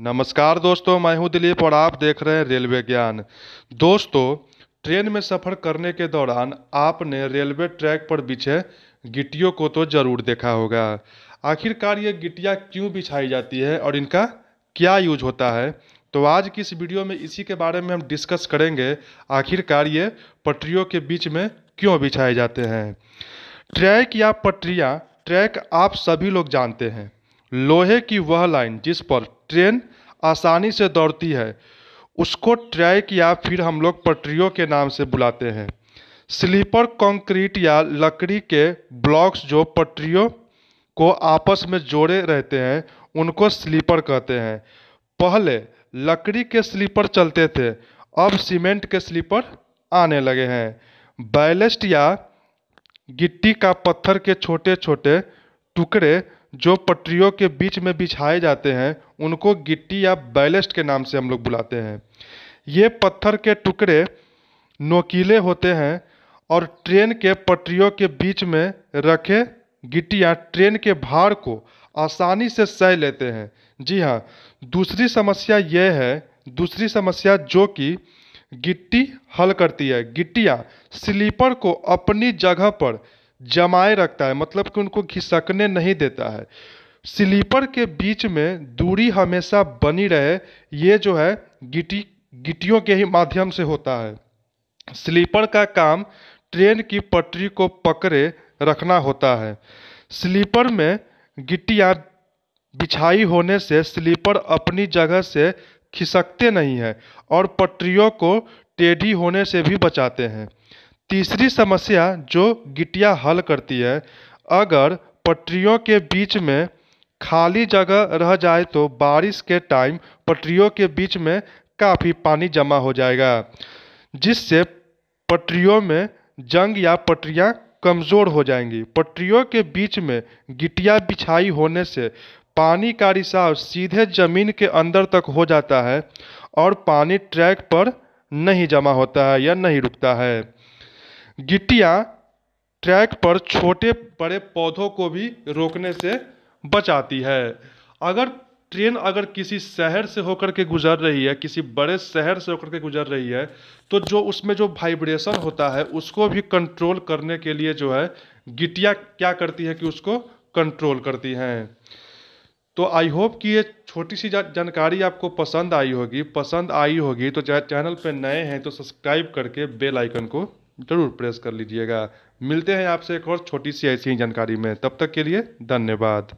नमस्कार दोस्तों मैं हूं दिलीप और आप देख रहे हैं रेलवे ज्ञान दोस्तों ट्रेन में सफ़र करने के दौरान आपने रेलवे ट्रैक पर बिछे गिट्टियों को तो ज़रूर देखा होगा आखिरकार ये गिट्टियाँ क्यों बिछाई जाती है और इनका क्या यूज होता है तो आज की इस वीडियो में इसी के बारे में हम डिस्कस करेंगे आखिरकार ये पटरियों के बीच में क्यों बिछाए जाते हैं ट्रैक या पटरियाँ ट्रैक आप सभी लोग जानते हैं लोहे की वह लाइन जिस पर ट्रेन आसानी से दौड़ती है उसको ट्रैक या फिर हम लोग पटरियों के नाम से बुलाते हैं स्लीपर कंक्रीट या लकड़ी के ब्लॉक्स जो पटरियों को आपस में जोड़े रहते हैं उनको स्लीपर कहते हैं पहले लकड़ी के स्लीपर चलते थे अब सीमेंट के स्लीपर आने लगे हैं बैलेस्ट या गिट्टी का पत्थर के छोटे छोटे टुकड़े जो पटरियों के बीच में बिछाए जाते हैं उनको गिट्टी या बैलेस्ट के नाम से हम लोग बुलाते हैं ये पत्थर के टुकड़े नोकीले होते हैं और ट्रेन के पटरियों के बीच में रखे गिट्टियाँ ट्रेन के भार को आसानी से सह लेते हैं जी हाँ दूसरी समस्या यह है दूसरी समस्या जो कि गिट्टी हल करती है गिट्टियाँ स्लीपर को अपनी जगह पर जमाए रखता है मतलब कि उनको खिसकने नहीं देता है स्लीपर के बीच में दूरी हमेशा बनी रहे ये जो है गिटी गिटियों के ही माध्यम से होता है स्लीपर का काम ट्रेन की पटरी को पकड़े रखना होता है स्लीपर में गिट्टियाँ बिछाई होने से स्लीपर अपनी जगह से खिसकते नहीं हैं और पटरियों को टेढ़ी होने से भी बचाते हैं तीसरी समस्या जो गिटिया हल करती है अगर पटरियों के बीच में खाली जगह रह जाए तो बारिश के टाइम पटरियों के बीच में काफ़ी पानी जमा हो जाएगा जिससे पटरियों में जंग या पटरियां कमज़ोर हो जाएंगी पटरियों के बीच में गिटिया बिछाई होने से पानी का रिसाव सीधे ज़मीन के अंदर तक हो जाता है और पानी ट्रैक पर नहीं जमा होता है या नहीं रुकता है गिट्टियाँ ट्रैक पर छोटे बड़े पौधों को भी रोकने से बचाती है अगर ट्रेन अगर किसी शहर से होकर के गुजर रही है किसी बड़े शहर से होकर के गुजर रही है तो जो उसमें जो वाइब्रेशन होता है उसको भी कंट्रोल करने के लिए जो है गिटिया क्या करती है कि उसको कंट्रोल करती हैं तो आई होप कि ये छोटी सी जानकारी आपको पसंद आई होगी पसंद आई होगी तो चैनल पर नए हैं तो सब्सक्राइब करके बेल आइकन को ज़रूर प्रेस कर लीजिएगा मिलते हैं आपसे एक और छोटी सी ऐसी ही जानकारी में तब तक के लिए धन्यवाद